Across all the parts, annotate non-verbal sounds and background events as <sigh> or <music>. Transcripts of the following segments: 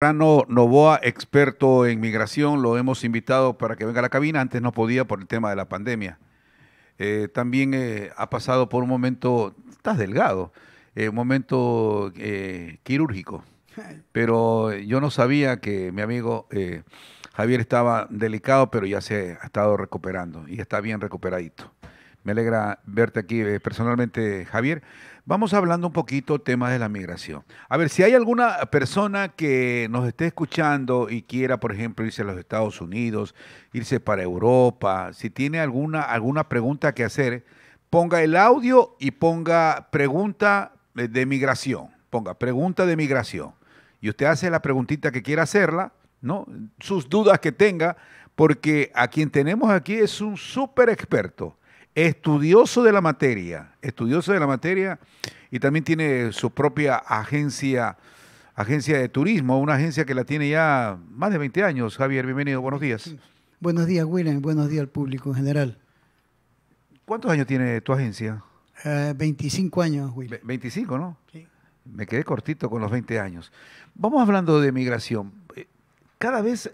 Rano Novoa, experto en migración, lo hemos invitado para que venga a la cabina, antes no podía por el tema de la pandemia. Eh, también eh, ha pasado por un momento, estás delgado, eh, un momento quirúrgico, pero yo no sabía que mi amigo Javier estaba delicado, pero ya se ha estado recuperando y está bien recuperadito. Me alegra verte aquí eh, personalmente, Javier. Vamos hablando un poquito temas de la migración. A ver, si hay alguna persona que nos esté escuchando y quiera, por ejemplo, irse a los Estados Unidos, irse para Europa, si tiene alguna, alguna pregunta que hacer, ponga el audio y ponga pregunta eh, de migración. Ponga pregunta de migración. Y usted hace la preguntita que quiera hacerla, ¿no? Sus dudas que tenga, porque a quien tenemos aquí es un súper experto estudioso de la materia, estudioso de la materia y también tiene su propia agencia, agencia de turismo, una agencia que la tiene ya más de 20 años. Javier, bienvenido, buenos días. Buenos días, William, buenos días al público en general. ¿Cuántos años tiene tu agencia? 25 eh, años, William. 25, ¿no? Sí. Me quedé cortito con los 20 años. Vamos hablando de migración. Eh, cada vez,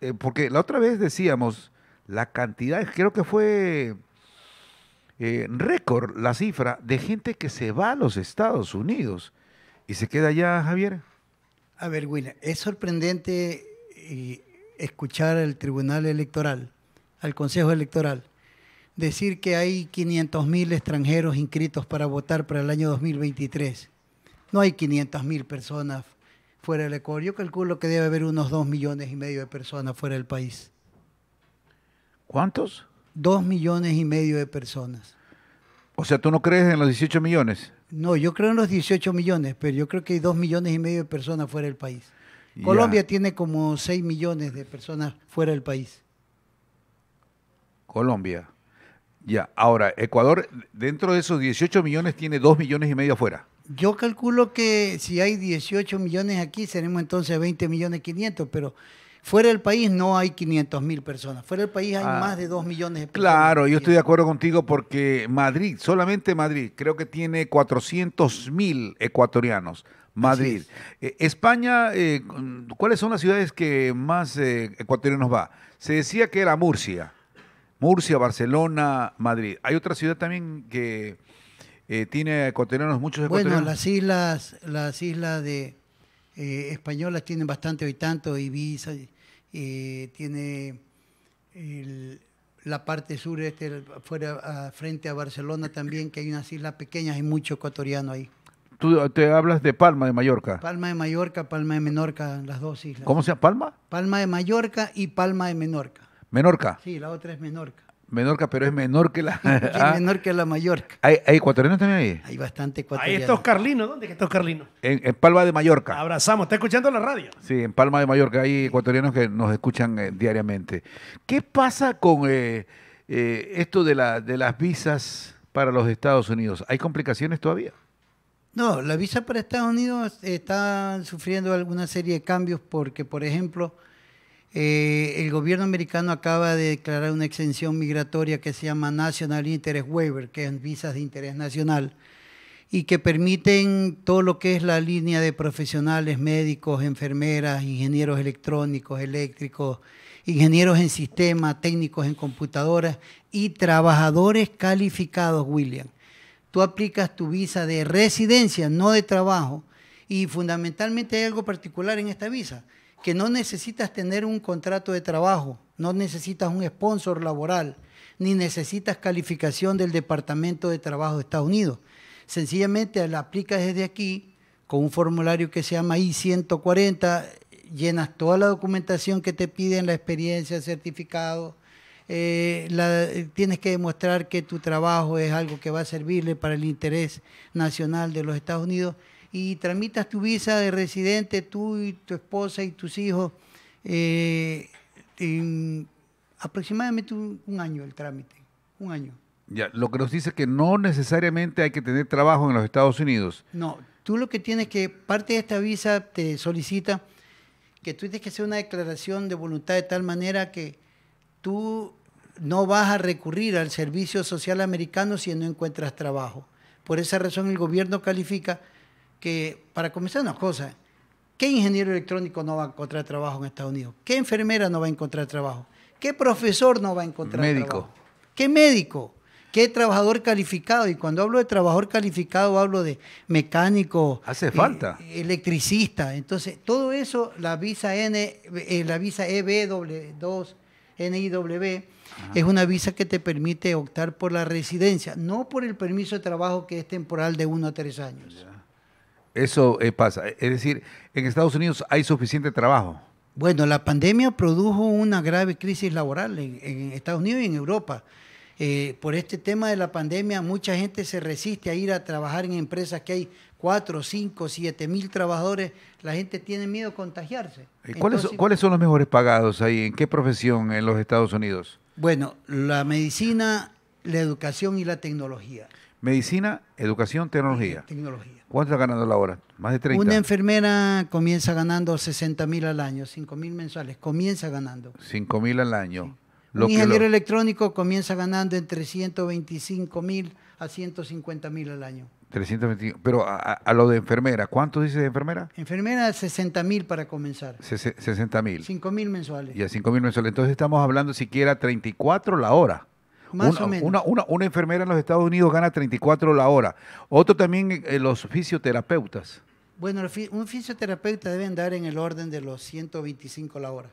eh, porque la otra vez decíamos, la cantidad, creo que fue eh, récord la cifra de gente que se va a los Estados Unidos y se queda allá, Javier. A ver, William, es sorprendente eh, escuchar al Tribunal Electoral, al Consejo Electoral, decir que hay 500 mil extranjeros inscritos para votar para el año 2023. No hay 500 mil personas fuera del Ecuador. Yo calculo que debe haber unos 2 millones y medio de personas fuera del país. ¿Cuántos? dos millones y medio de personas. O sea, ¿tú no crees en los 18 millones? No, yo creo en los 18 millones, pero yo creo que hay dos millones y medio de personas fuera del país. Colombia tiene como 6 millones de personas fuera del país. Colombia. Ya, ahora, Ecuador, dentro de esos 18 millones, tiene dos millones y medio afuera. Yo calculo que si hay 18 millones aquí, seremos entonces 20 millones 500, pero Fuera del país no hay 500.000 personas, fuera del país hay ah, más de 2 millones de personas. Claro, yo estoy de acuerdo contigo porque Madrid, solamente Madrid, creo que tiene 400.000 ecuatorianos. Madrid. Eh, España, eh, ¿cuáles son las ciudades que más eh, ecuatorianos va? Se decía que era Murcia. Murcia, Barcelona, Madrid. Hay otra ciudad también que tiene ecuatorianos, muchos ecuatorianos. Bueno, las islas, las islas de eh, españolas tienen bastante hoy tanto, Ibiza, eh, tiene la parte sur, este, fuera, frente a Barcelona también, que hay unas islas pequeñas, hay mucho ecuatoriano ahí. Tú te hablas de Palma de Mallorca. Palma de Mallorca, Palma de Menorca, las dos islas. ¿Cómo se llama? Palma. Palma de Mallorca y Palma de Menorca. Menorca. Sí, la otra es Menorca. Menorca, pero es menor que la. <laughs> <laughs> ¿ah? menor que la Mallorca. ¿Hay, ecuatorianos también ahí? Hay bastante ecuatorianos. Ahí estos carlinos, ¿dónde está estos carlinos? En, Palma de Mallorca. Abrazamos, está escuchando la radio. Sí, en Palma de Mallorca hay ecuatorianos que nos escuchan eh, diariamente. ¿Qué pasa con eh, eh, esto de, de las visas para los Estados Unidos? ¿Hay complicaciones todavía? No, la visa para Estados Unidos está sufriendo alguna serie de cambios porque, por ejemplo, eh, el gobierno americano acaba de declarar una exención migratoria que se llama National Interest Waiver, que es visas de interés nacional, y que permiten todo lo que es la línea de profesionales, médicos, enfermeras, ingenieros electrónicos, eléctricos, ingenieros en sistema, técnicos en computadoras y trabajadores calificados, William. Tú aplicas tu visa de residencia, no de trabajo, y fundamentalmente hay algo particular en esta visa que no necesitas tener un contrato de trabajo, no necesitas un sponsor laboral, ni necesitas calificación del Departamento de Trabajo de Estados Unidos. Sencillamente la aplicas desde aquí con un formulario que se llama I-140, llenas toda la documentación que te piden, la experiencia, certificado, eh, tienes que demostrar que tu trabajo es algo que va a servirle para el interés nacional de los Estados Unidos y tramitas tu visa de residente, tú y tu esposa y tus hijos, eh, en aproximadamente un, año el trámite, un año. Ya, lo que nos dice que no necesariamente hay que tener trabajo en los Estados Unidos. No, tú lo que tienes que, parte de esta visa te solicita que tú tienes que hacer una declaración de voluntad de tal manera que tú no vas a recurrir al servicio social americano si no encuentras trabajo. Por esa razón el gobierno califica que, para comenzar una cosa, ¿qué ingeniero electrónico no va a encontrar trabajo en Estados Unidos? ¿Qué enfermera no va a encontrar trabajo? ¿Qué profesor no va a encontrar médico. trabajo? ¿Qué médico? ¿Qué trabajador calificado? Y cuando hablo de trabajador calificado, hablo de mecánico. Hace eh, falta. electricista. Entonces, todo eso, la visa N, eh, la visa EB2, NIW, es una visa que te permite optar por la residencia, no por el permiso de trabajo que es temporal de uno a tres años. Eso eh, pasa. Es decir, en Estados Unidos hay suficiente trabajo. Bueno, la pandemia produjo una grave crisis laboral en, Estados Unidos y en Europa. Eh, por este tema de la pandemia, mucha gente se resiste a ir a trabajar en empresas que hay 4, 5, 7 mil trabajadores. La gente tiene miedo a contagiarse. Eh, ¿Cuáles son los mejores pagados ahí? ¿En qué profesión en los Estados Unidos? Bueno, la medicina, la educación y la tecnología. Medicina, educación, tecnología. Tecnología. ¿Cuánto está ganando la hora? Más de 30. Una enfermera comienza ganando 60.000 mil al año, 5 mil mensuales, comienza ganando. 5 mil al año. Un ingeniero electrónico comienza ganando entre 125 mil a 150 mil al año. Pero a, lo de enfermera, ¿cuánto dice de enfermera? Enfermera 60.000 mil para comenzar. 60.000. 60 mil. mil mensuales. Y a 5 mil mensuales. Entonces estamos hablando siquiera 34 la hora. Más o menos. Una, enfermera en los Estados Unidos gana 34 la hora. Otro también eh, los fisioterapeutas. Bueno, un fisioterapeuta debe andar en el orden de los 125 la hora.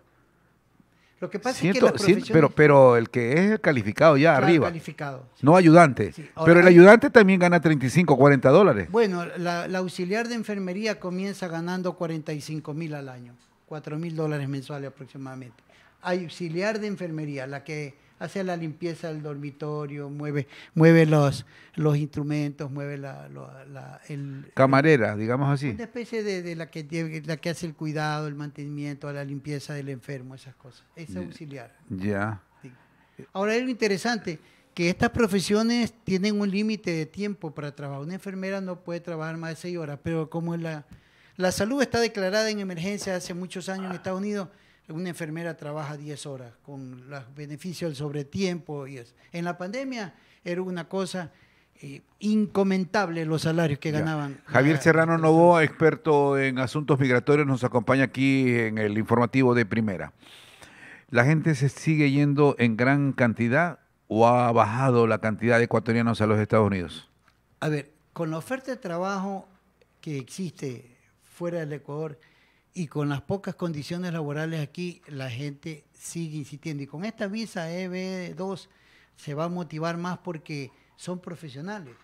Lo que pasa es que pero, pero el que es calificado ya arriba. Calificado. No ayudante. pero el ayudante también gana 35, 40 dólares. Bueno, la, la auxiliar de enfermería comienza ganando 45 mil al año, 4 mil dólares mensuales aproximadamente. Auxiliar de enfermería, la que hace la limpieza del dormitorio, mueve, mueve los, los instrumentos, mueve la... Camarera, digamos así. Una especie de, la, que, la que hace el cuidado, el mantenimiento, la limpieza del enfermo, esas cosas. Es auxiliar. Ya. Ahora es lo interesante que estas profesiones tienen un límite de tiempo para trabajar. Una enfermera no puede trabajar más de seis horas, pero como la, la salud está declarada en emergencia hace muchos años en ah. Estados Unidos, una enfermera trabaja 10 horas con los beneficios del sobretiempo y En la pandemia era una cosa eh, incomentable los salarios que ganaban. Javier Serrano Novoa, experto en asuntos migratorios, nos acompaña aquí en el informativo de primera. La gente se sigue yendo en gran cantidad o ha bajado la cantidad de ecuatorianos a los Estados Unidos. A ver, con la oferta de trabajo que existe fuera del Ecuador, y con las pocas condiciones laborales aquí, la gente sigue insistiendo. Y con esta visa EB2 se va a motivar más porque son profesionales.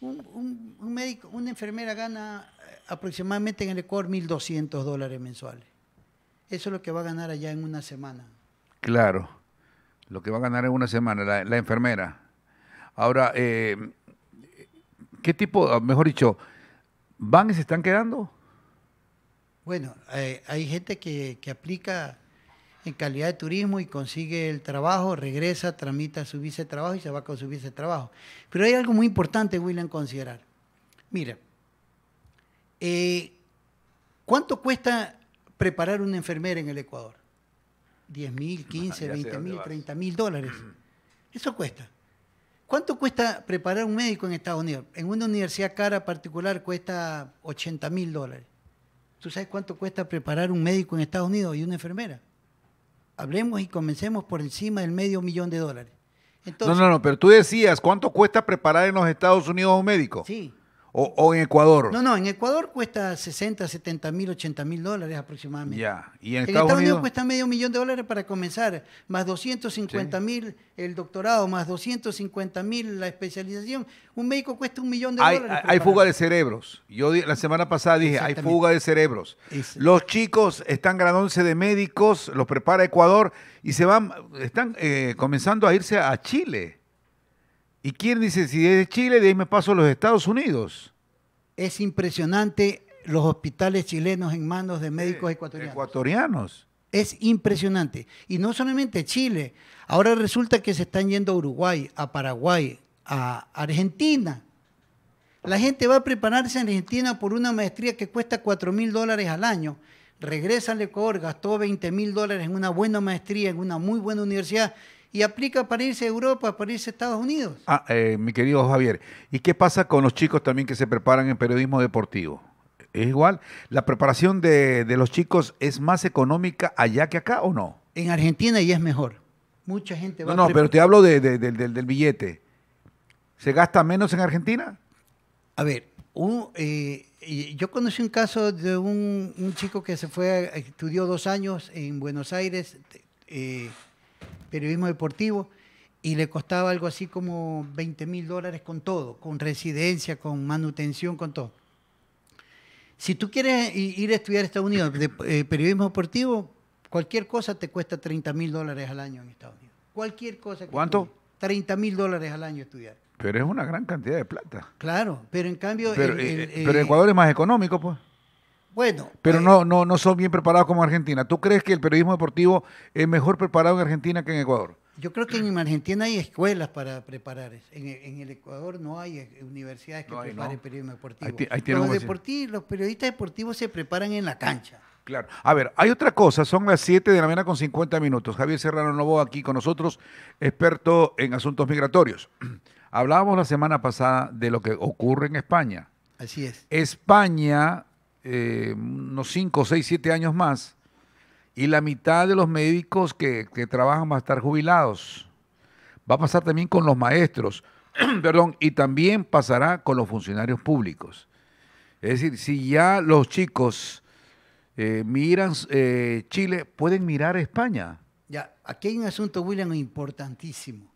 Un, médico, una enfermera gana eh, aproximadamente en el Ecuador 1.200 dólares mensuales. Eso es lo que va a ganar allá en una semana. Claro, lo que va a ganar en una semana la, enfermera. Ahora, eh, ¿qué tipo, ah, mejor dicho, van y se están quedando? Bueno, eh, hay gente que, aplica en calidad de turismo y consigue el trabajo, regresa, tramita su vice de trabajo y se va con su vice de trabajo. Pero hay algo muy importante, William, considerar. Mira, eh, ¿cuánto cuesta preparar una enfermera en el Ecuador? 10 mil, 15, 20 mil, 30 mil dólares. <clears throat> Eso cuesta. ¿Cuánto cuesta preparar un médico en Estados Unidos? En una universidad cara particular cuesta 80 mil dólares. ¿Tú sabes cuánto cuesta preparar un médico en Estados Unidos y una enfermera? Hablemos y comencemos por encima del medio millón de dólares. Entonces, no, no, no, pero tú decías, ¿cuánto cuesta preparar en los Estados Unidos un médico? Sí, o, en Ecuador. No, no, en Ecuador cuesta 60, 70 mil, 80 mil dólares aproximadamente. Ya, y en, en Estados, Unidos? cuesta medio millón de dólares para comenzar, más 250 mil el doctorado, más 250 mil la especialización. Un médico cuesta un millón de dólares. Hay, fuga de cerebros. Yo la semana pasada dije, hay fuga de cerebros. Los chicos están graduándose de médicos, los prepara Ecuador y se van, están eh, comenzando a irse a Chile. ¿Y quién dice si es de Chile, de ahí me paso a los Estados Unidos? Es impresionante los hospitales chilenos en manos de médicos ecuatorianos. Ecuatorianos. Es impresionante. Y no solamente Chile. Ahora resulta que se están yendo a Uruguay, a Paraguay, a Argentina. La gente va a prepararse en Argentina por una maestría que cuesta 4 mil dólares al año. Regresa al Ecuador, gastó 20 mil dólares en una buena maestría, en una muy buena universidad y aplica para irse a Europa, para irse a Estados Unidos. Ah, eh, mi querido Javier, ¿y qué pasa con los chicos también que se preparan en periodismo deportivo? ¿Es igual? ¿La preparación de, los chicos es más económica allá que acá o no? En Argentina ya es mejor. Mucha gente va No, no, pero te hablo del billete. ¿Se gasta menos en Argentina? A ver, eh, yo conocí un caso de un, chico que se fue, estudió dos años en Buenos Aires, eh, periodismo deportivo, y le costaba algo así como 20 mil dólares con todo, con residencia, con manutención, con todo. Si tú quieres ir a estudiar a Estados Unidos de eh, periodismo deportivo, cualquier cosa te cuesta 30 mil dólares al año en Estados Unidos. Cualquier cosa. ¿Cuánto? 30 mil dólares al año estudiar. Pero es una gran cantidad de plata. Claro, pero en cambio... el, eh, pero Ecuador es más económico, pues. Bueno. Pero eh, no, no, no son bien preparados como Argentina. ¿Tú crees que el periodismo deportivo es mejor preparado en Argentina que en Ecuador? Yo creo que en Argentina hay escuelas para preparar En, el Ecuador no hay universidades que preparen periodismo deportivo. los, deportivos, los periodistas deportivos se preparan en la cancha. Claro. A ver, hay otra cosa, son las 7 de la mañana con 50 minutos. Javier Serrano Novo aquí con nosotros, experto en asuntos migratorios. <clears throat> Hablábamos la semana pasada de lo que ocurre en España. Así es. España eh, unos 5, 6, 7 años más y la mitad de los médicos que, trabajan va a estar jubilados. Va a pasar también con los maestros, <clears throat> perdón, y también pasará con los funcionarios públicos. Es decir, si ya los chicos eh, miran eh, Chile, pueden mirar España. Ya, aquí hay un asunto, William, importantísimo.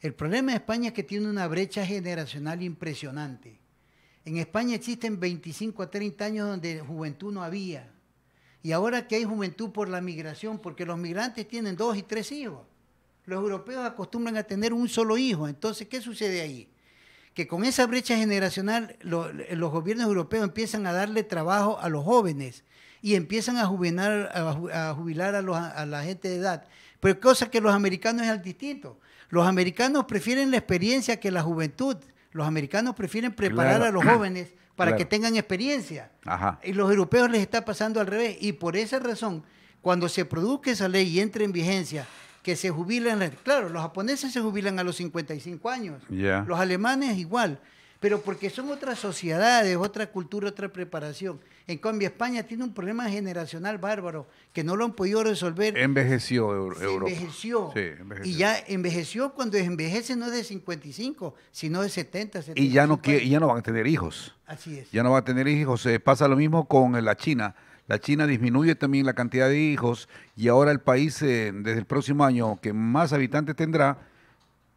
El problema de España es que tiene una brecha generacional impresionante. En España existen 25 a 30 años donde juventud no había. Y ahora que hay juventud por la migración, porque los migrantes tienen dos y tres hijos. Los europeos acostumbran a tener un solo hijo. Entonces, ¿qué sucede ahí? Que con esa brecha generacional los gobiernos europeos empiezan a darle trabajo a los jóvenes y empiezan a jubilar a, jubilar a, la gente de edad. Pero cosa que los americanos es al distinto. Los americanos prefieren la experiencia que la juventud. Los americanos prefieren preparar a los <clears throat> jóvenes para que tengan experiencia. Y los europeos les está pasando al revés. Y por esa razón, cuando se produzca esa ley y entre en vigencia, que se jubilan, claro, los japoneses se jubilan a los 55 años, los alemanes igual pero porque son otras sociedades, otra cultura, otra preparación. En cambio, España tiene un problema generacional bárbaro que no lo han podido resolver. Envejeció Europa. Envejeció. Sí, Y ya envejeció cuando envejece no es de 55, sino de 70, 70 Y ya no, van a tener hijos. Así es. Ya no van a tener hijos. Se eh, pasa lo mismo con eh, la China. La China disminuye también la cantidad de hijos y ahora el país, eh, desde el próximo año, que más habitantes tendrá,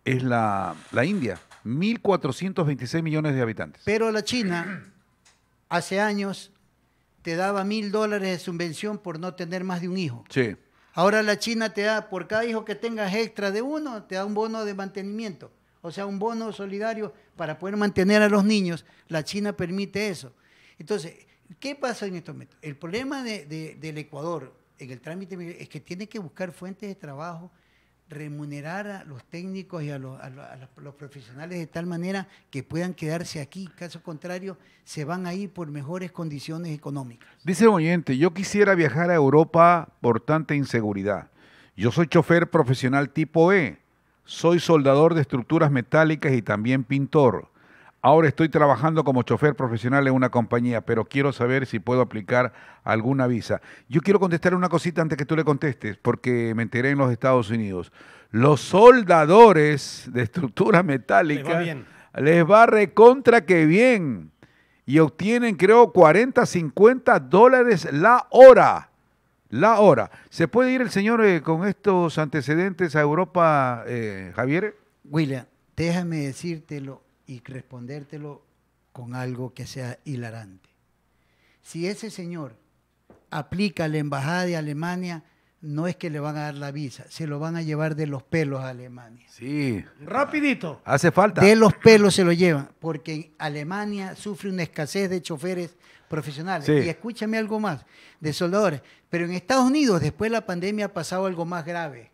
es la, la India, 1.426 millones de habitantes. Pero la China hace años te daba mil dólares de subvención por no tener más de un hijo. Sí. Ahora la China te da, por cada hijo que tengas extra de uno, te da un bono de mantenimiento. O sea, un bono solidario para poder mantener a los niños. La China permite eso. Entonces, ¿qué pasa en estos momentos? El problema del Ecuador en el trámite es que tiene que buscar fuentes de trabajo remunerar a los técnicos y a los, profesionales de tal manera que puedan quedarse aquí. Caso contrario, se van ir por mejores condiciones económicas. Dice oyente, yo quisiera viajar a Europa por tanta inseguridad. Yo soy chofer profesional tipo E, soy soldador de estructuras metálicas y también pintor. Ahora estoy trabajando como chofer profesional en una compañía, pero quiero saber si puedo aplicar alguna visa. Yo quiero contestar una cosita antes que tú le contestes, porque me enteré en los Estados Unidos. Los soldadores de estructura metálica les va, contra recontra que bien y obtienen, creo, 40, 50 dólares la hora. La hora. ¿Se puede ir el señor eh, con estos antecedentes a Europa, eh, Javier? William, déjame decírtelo y respondértelo con algo que sea hilarante. Si ese señor aplica a la embajada de Alemania, no es que le van a dar la visa, se lo van a llevar de los pelos a Alemania. Sí. Rapidito. Hace falta. De los pelos se lo llevan, porque Alemania sufre una escasez de choferes profesionales. Y escúchame algo más, de soldadores. Pero en Estados Unidos, después de la pandemia, ha pasado algo más grave.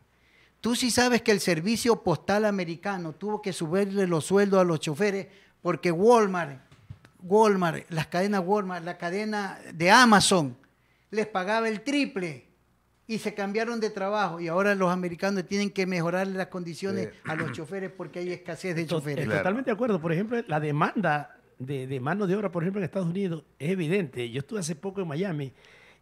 Tú sí sabes que el servicio postal americano tuvo que subirle los sueldos a los choferes porque Walmart, Walmart, las cadenas Walmart, la cadena de Amazon, les pagaba el triple y se cambiaron de trabajo y ahora los americanos tienen que mejorar las condiciones a los choferes porque hay escasez de choferes. Totalmente de acuerdo. Por ejemplo, la demanda de, mano de obra, por ejemplo, en Estados Unidos es evidente. Yo estuve hace poco en Miami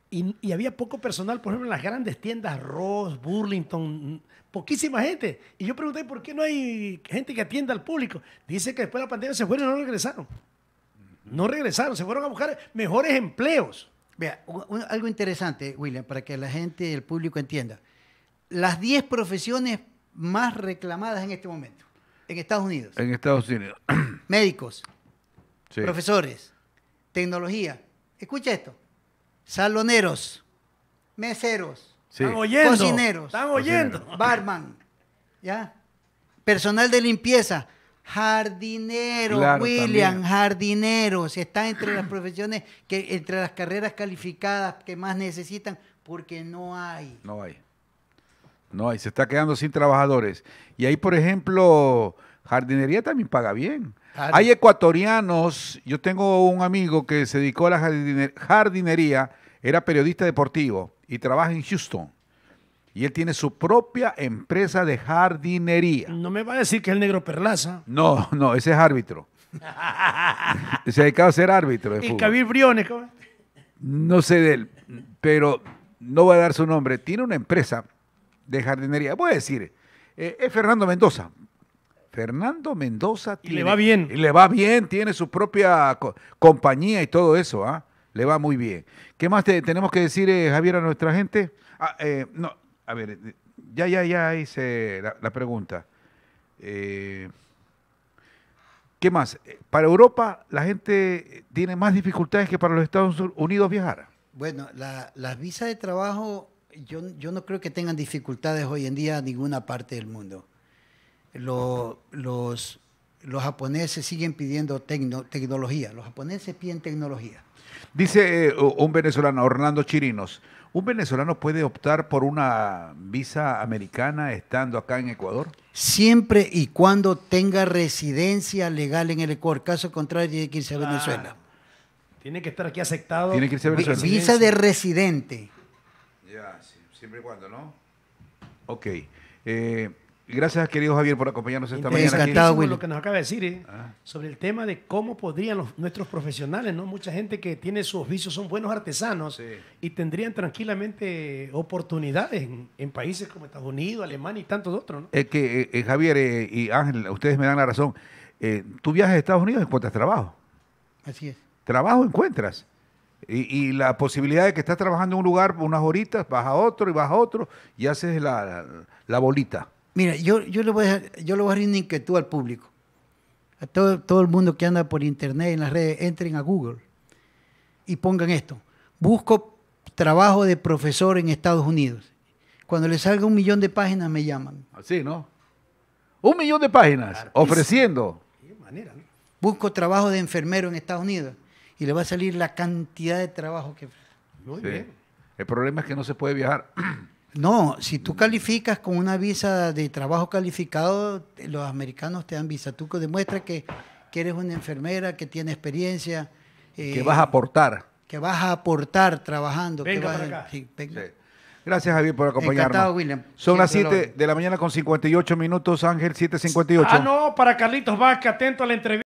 y había poco personal, por ejemplo, en las grandes tiendas Ross, Burlington, poquísima gente. Y yo pregunté, ¿por qué no hay gente que atienda al público? Dice que después de la pandemia se fueron y no regresaron. No regresaron, se fueron a buscar mejores empleos. Vea, algo interesante, William, para que la gente, el público entienda. Las 10 profesiones más reclamadas en este momento, en Estados Unidos. En Estados Unidos. <clears throat> Médicos, profesores, tecnología. Escucha esto. Saloneros, meseros, Sí. oyendo? Cocineros. Barman. ¿Ya? Personal de limpieza. Jardinero, William, jardinero. Se está entre las profesiones, que, entre las carreras calificadas que más necesitan, porque no hay. No hay. No hay. Se está quedando sin trabajadores. Y ahí, por ejemplo, jardinería también paga bien. Hay ecuatorianos. Yo tengo un amigo que se dedicó a la jardinería, era periodista deportivo y trabaja en Houston. Y él tiene su propia empresa de jardinería. No me va a decir que es el negro Perlaza. No, no, ese es árbitro. <laughs> Se dedicado a ser árbitro. De y fútbol. Briones. No sé de él, pero no voy a dar su nombre. Tiene una empresa de jardinería. Voy a decir, eh, es Fernando Mendoza. Fernando Mendoza tiene, y le va bien. Y le va bien, tiene su propia compañía y todo eso. ¿ah? Le va muy bien. ¿Qué más tenemos que decir, eh, Javier, a nuestra gente? Ah, eh, no, a ver, eh, ya, ya, ya hice la, pregunta. ¿Qué más? Para Europa la gente tiene más dificultades que para los Estados Unidos viajar. Bueno, las visas de trabajo yo, yo, no creo que tengan dificultades hoy en día en ninguna parte del mundo. los, los japoneses siguen pidiendo tecnología, los japoneses piden tecnología. Dice eh, un venezolano, Orlando Chirinos, ¿un venezolano puede optar por una visa americana estando acá en Ecuador? Siempre y cuando tenga residencia legal en el Ecuador, caso contrario tiene que irse a ah, Venezuela. tiene que estar aquí aceptado. Tiene que irse a Venezuela. Visa de residente. Ya, siempre y cuando, ¿no? Ok. Eh, Gracias, querido Javier, por acompañarnos esta mañana. Encantado, Lo que nos acaba de decir ¿eh? ah. sobre el tema de cómo podrían nuestros profesionales, ¿no? Mucha gente que tiene sus vicios son buenos artesanos y tendrían tranquilamente oportunidades en, países como Estados Unidos, Alemania y tantos otros, Es que, eh, eh, Javier y Ángel, ustedes me dan la razón. tú viajas a Estados Unidos y encuentras trabajo. Así es. Trabajo encuentras. Y, la posibilidad de que estás trabajando en un lugar unas horitas, vas a otro y vas a otro y haces la, la bolita. Mira, yo, le voy a yo le voy a dar una inquietud al público. A todo, todo el mundo que anda por internet, en las redes, entren a Google y pongan esto. Busco trabajo de profesor en Estados Unidos. Cuando le salga un millón de páginas me llaman. Así, ¿no? Un millón de páginas ofreciendo. manera, Busco trabajo de enfermero en Estados Unidos y le va a salir la cantidad de trabajo que... Muy El problema es que no se puede viajar. <clears throat> No, si tú calificas con una visa de trabajo calificado, los americanos te dan visa. Tú demuestras que, eres una enfermera, que tiene experiencia. que eh, vas a aportar. Que vas a aportar trabajando. Gracias, Javier, por acompañarnos. William. Son las 7 de la mañana con 58 minutos, Ángel, 7.58. Ah, no, para Carlitos Vázquez, atento a la entrevista.